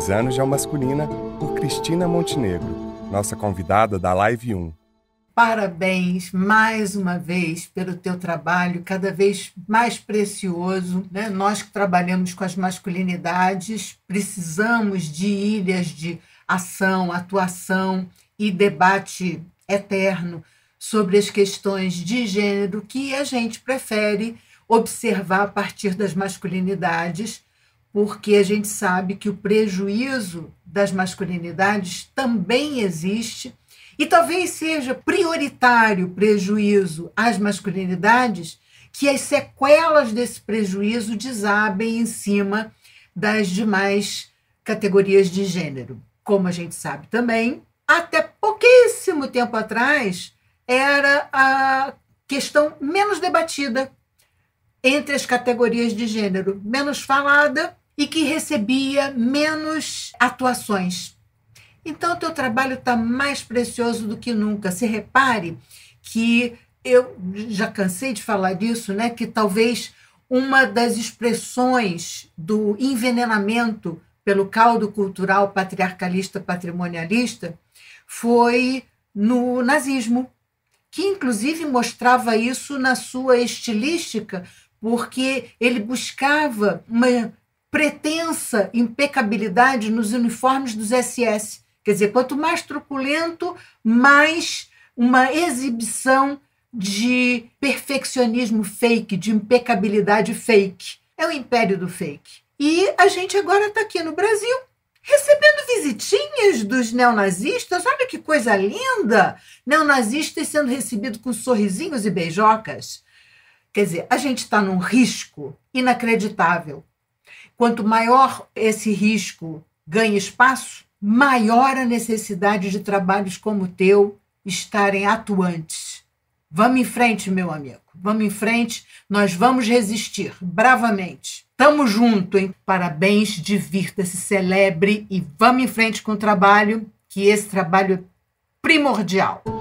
22 anos de é masculina, por Cristina Montenegro, nossa convidada da Live 1. Parabéns mais uma vez pelo teu trabalho, cada vez mais precioso. Né? Nós que trabalhamos com as masculinidades precisamos de ilhas de ação, atuação e debate eterno sobre as questões de gênero que a gente prefere observar a partir das masculinidades porque a gente sabe que o prejuízo das masculinidades também existe e talvez seja prioritário o prejuízo às masculinidades que as sequelas desse prejuízo desabem em cima das demais categorias de gênero. Como a gente sabe também, até pouquíssimo tempo atrás era a questão menos debatida entre as categorias de gênero, menos falada e que recebia menos atuações. Então, o teu trabalho está mais precioso do que nunca. Se repare que eu já cansei de falar disso, né? Que talvez uma das expressões do envenenamento pelo caldo cultural patriarcalista patrimonialista foi no nazismo, que inclusive mostrava isso na sua estilística, porque ele buscava uma pretensa impecabilidade nos uniformes dos SS. Quer dizer, quanto mais truculento, mais uma exibição de perfeccionismo fake, de impecabilidade fake. É o império do fake. E a gente agora está aqui no Brasil recebendo visitinhas dos neonazistas. Olha que coisa linda! Neonazistas sendo recebidos com sorrisinhos e beijocas. Quer dizer, a gente está num risco inacreditável Quanto maior esse risco ganha espaço, maior a necessidade de trabalhos como o teu estarem atuantes. Vamos em frente, meu amigo. Vamos em frente. Nós vamos resistir bravamente. Tamo junto, hein? Parabéns, divirta-se, celebre e vamos em frente com o trabalho, que esse trabalho é primordial.